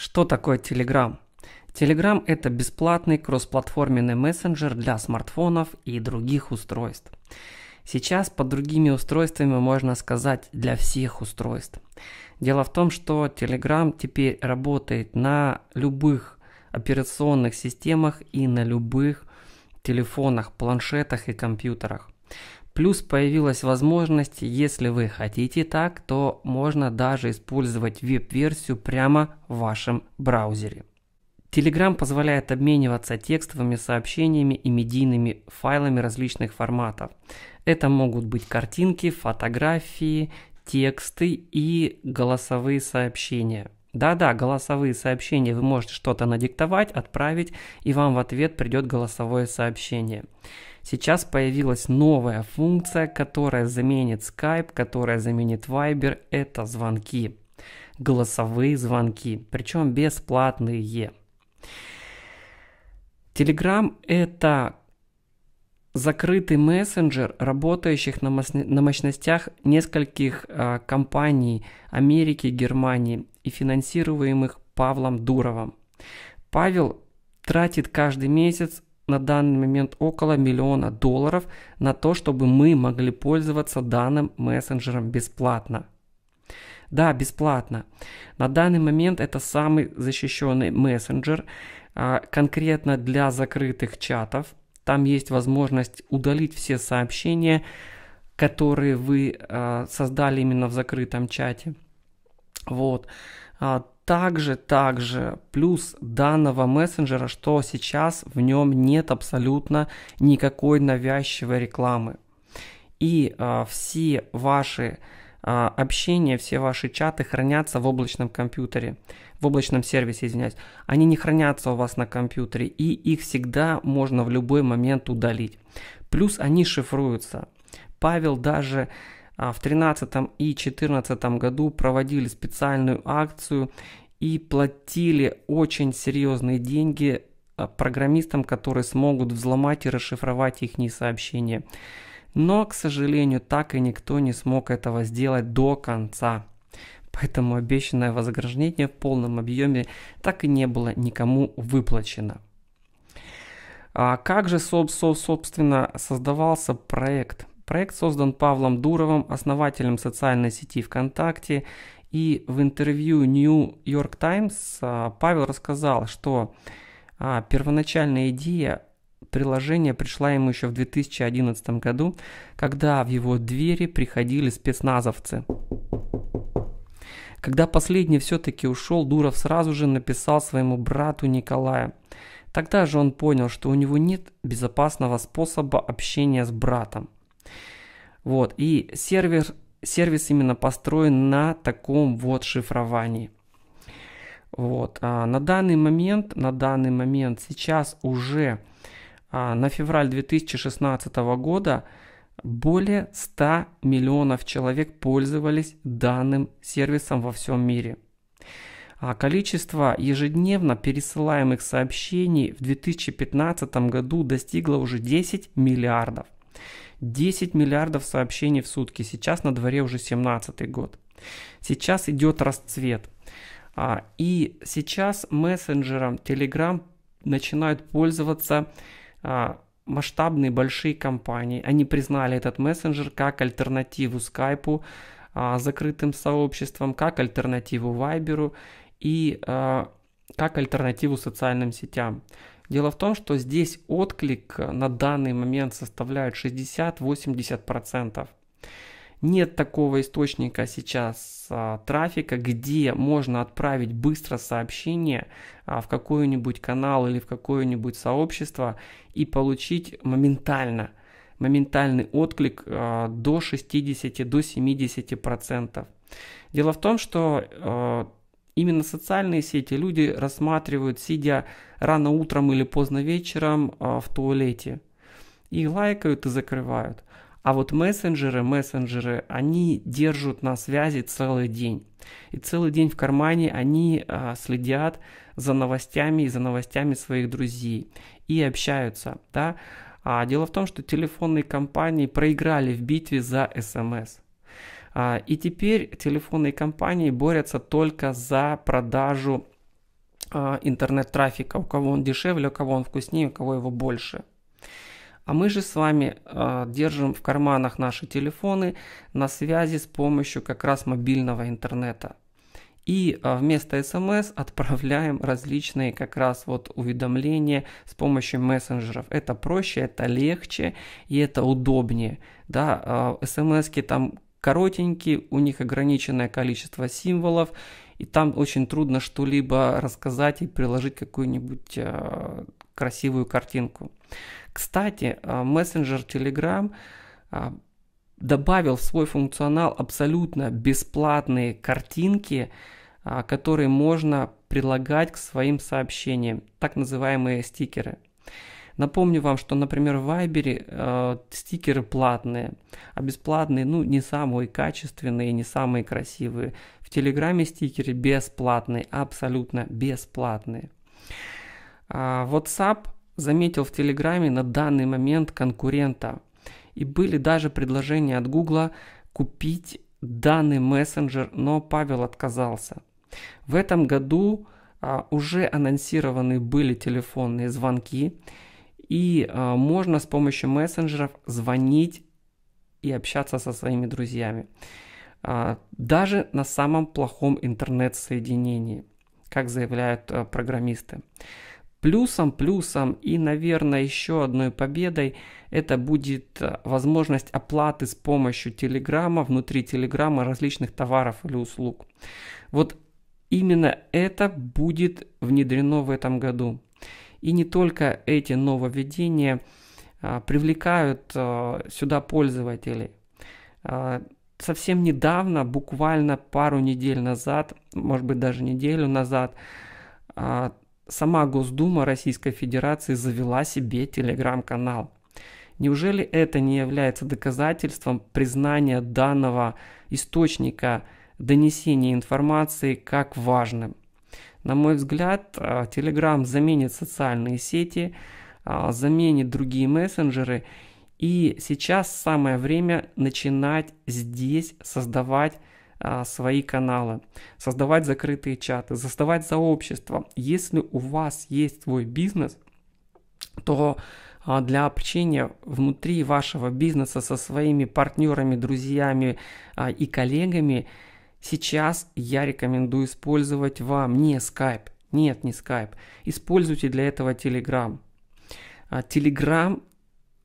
Что такое Telegram? Telegram – это бесплатный кроссплатформенный мессенджер для смартфонов и других устройств. Сейчас под другими устройствами можно сказать для всех устройств. Дело в том, что Telegram теперь работает на любых операционных системах и на любых телефонах, планшетах и компьютерах. Плюс появилась возможность, если вы хотите так, то можно даже использовать веб-версию прямо в вашем браузере. Telegram позволяет обмениваться текстовыми сообщениями и медийными файлами различных форматов. Это могут быть картинки, фотографии, тексты и голосовые сообщения – да-да, голосовые сообщения, вы можете что-то надиктовать, отправить, и вам в ответ придет голосовое сообщение. Сейчас появилась новая функция, которая заменит Skype, которая заменит Viber, это звонки. Голосовые звонки, причем бесплатные. Telegram это закрытый мессенджер, работающих на, мощностях нескольких а, компаний Америки, Германии и финансируемых Павлом Дуровым. Павел тратит каждый месяц на данный момент около миллиона долларов на то, чтобы мы могли пользоваться данным мессенджером бесплатно. Да, бесплатно. На данный момент это самый защищенный мессенджер а, конкретно для закрытых чатов. Там есть возможность удалить все сообщения, которые вы а, создали именно в закрытом чате – вот. А, также, также плюс данного мессенджера, что сейчас в нем нет абсолютно никакой навязчивой рекламы. И а, все ваши а, общения, все ваши чаты хранятся в облачном компьютере, в облачном сервисе, извиняюсь. Они не хранятся у вас на компьютере, и их всегда можно в любой момент удалить. Плюс они шифруются. Павел даже а, в 2013 и 2014 году проводили специальную акцию и платили очень серьезные деньги а, программистам, которые смогут взломать и расшифровать их сообщения. Но, к сожалению, так и никто не смог этого сделать до конца. Поэтому обещанное вознаграждение в полном объеме так и не было никому выплачено. А как же, собственно, создавался проект? Проект создан Павлом Дуровым, основателем социальной сети ВКонтакте, и в интервью New York Times а, Павел рассказал, что а, первоначальная идея приложения пришла ему еще в 2011 году, когда в его двери приходили спецназовцы. Когда последний все-таки ушел, Дуров сразу же написал своему брату Николаю. Тогда же он понял, что у него нет безопасного способа общения с братом. Вот, и сервер, сервис именно построен на таком вот шифровании. Вот, а на данный момент, на данный момент сейчас уже а, на февраль 2016 года более 100 миллионов человек пользовались данным сервисом во всем мире. А количество ежедневно пересылаемых сообщений в 2015 году достигло уже 10 миллиардов. 10 миллиардов сообщений в сутки, сейчас на дворе уже 17 год. Сейчас идет расцвет. А, и сейчас мессенджером Telegram начинают пользоваться а, масштабные большие компании. Они признали этот мессенджер как альтернативу скайпу, закрытым сообществом, как альтернативу Вайберу и а, как альтернативу социальным сетям. Дело в том, что здесь отклик э, на данный момент составляет 60-80%. Нет такого источника сейчас а, трафика, где можно отправить быстро сообщение а, в какой-нибудь канал или в какое-нибудь сообщество и получить моментально моментальный отклик а, до 60 до 70 процентов. Дело в том, что Именно социальные сети люди рассматривают, сидя рано утром или поздно вечером а, в туалете. Их лайкают и закрывают. А вот мессенджеры, мессенджеры, они держат на связи целый день. И целый день в кармане они а, следят за новостями и за новостями своих друзей и общаются. Да? А дело в том, что телефонные компании проиграли в битве за СМС. А, и теперь телефонные компании борются только за продажу а, интернет-трафика, у кого он дешевле, у кого он вкуснее, у кого его больше. А мы же с вами а, держим в карманах наши телефоны на связи с помощью как раз мобильного интернета. И вместо смс эм отправляем различные как раз вот уведомления с помощью мессенджеров. Это проще, это легче и это удобнее. Да, смс эм там коротенькие, у них ограниченное количество символов, и там очень трудно что-либо рассказать и приложить какую-нибудь э, красивую картинку. Кстати, э, мессенджер Telegram э, добавил в свой функционал абсолютно бесплатные картинки, э, которые можно прилагать к своим сообщениям, так называемые стикеры – Напомню вам, что, например, в Viber э, стикеры платные, а бесплатные, ну, не самые качественные, не самые красивые. В Телеграме стикеры бесплатные, абсолютно бесплатные. А WhatsApp заметил в Телеграме на данный момент конкурента. И были даже предложения от Гугла купить данный мессенджер, но Павел отказался. В этом году а, уже анонсированы были телефонные звонки, и э, можно с помощью мессенджеров звонить и общаться со своими друзьями. Э, даже на самом плохом интернет-соединении, как заявляют э, программисты. Плюсом, плюсом и, наверное, еще одной победой это будет возможность оплаты с помощью Телеграма, внутри Телеграма различных товаров или услуг. Вот именно это будет внедрено в этом году. И не только эти нововведения а, привлекают а, сюда пользователей. А, совсем недавно, буквально пару недель назад, может быть даже неделю назад, сама Госдума Российской Федерации завела себе телеграм-канал. Неужели это не является доказательством признания данного источника донесения информации как важным? На мой взгляд, а, Telegram заменит социальные сети, а, заменит другие мессенджеры. И сейчас самое время начинать здесь создавать а, свои каналы, создавать закрытые чаты, создавать сообщества. Если у вас есть свой бизнес, то для общения внутри вашего бизнеса со своими партнерами, друзьями и коллегами – Сейчас я рекомендую использовать вам не Skype, нет, не Skype. Используйте для этого Telegram. А, Telegram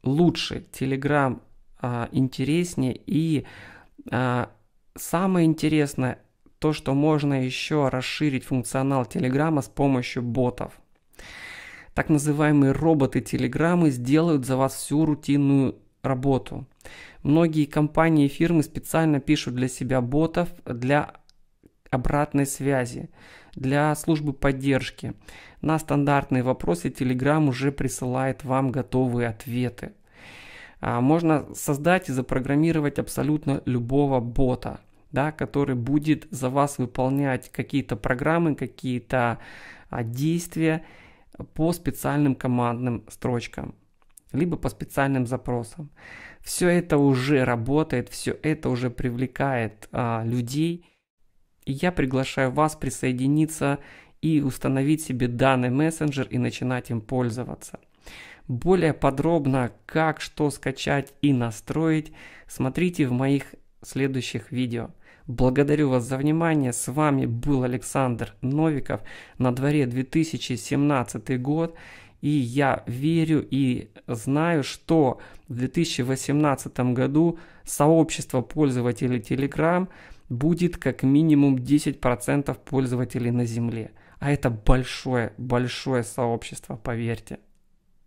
лучше, Telegram а, интереснее и а, самое интересное то, что можно еще расширить функционал Telegram с помощью ботов. Так называемые роботы Телеграмы сделают за вас всю рутинную работу. Многие компании и фирмы специально пишут для себя ботов для обратной связи, для службы поддержки. На стандартные вопросы Telegram уже присылает вам готовые ответы. А, можно создать и запрограммировать абсолютно любого бота, да, который будет за вас выполнять какие-то программы, какие-то а, действия по специальным командным строчкам либо по специальным запросам. Все это уже работает, все это уже привлекает а, людей. И я приглашаю вас присоединиться и установить себе данный мессенджер и начинать им пользоваться. Более подробно, как что скачать и настроить, смотрите в моих следующих видео. Благодарю вас за внимание. С вами был Александр Новиков. На дворе 2017 год. И я верю и знаю, что в 2018 году сообщество пользователей Telegram будет как минимум 10% пользователей на Земле. А это большое, большое сообщество, поверьте.